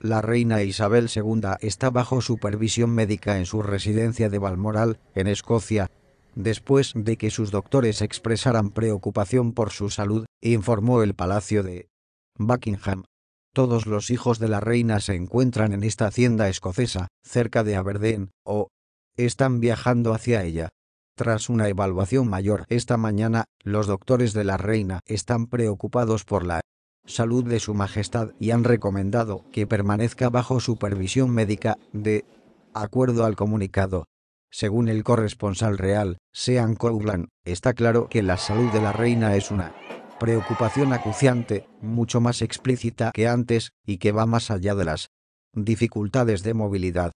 La reina Isabel II está bajo supervisión médica en su residencia de Balmoral, en Escocia. Después de que sus doctores expresaran preocupación por su salud, informó el Palacio de Buckingham. Todos los hijos de la reina se encuentran en esta hacienda escocesa, cerca de Aberdeen, o están viajando hacia ella. Tras una evaluación mayor esta mañana, los doctores de la reina están preocupados por la salud de su majestad y han recomendado que permanezca bajo supervisión médica de acuerdo al comunicado. Según el corresponsal real, Sean Coulan, está claro que la salud de la reina es una preocupación acuciante, mucho más explícita que antes, y que va más allá de las dificultades de movilidad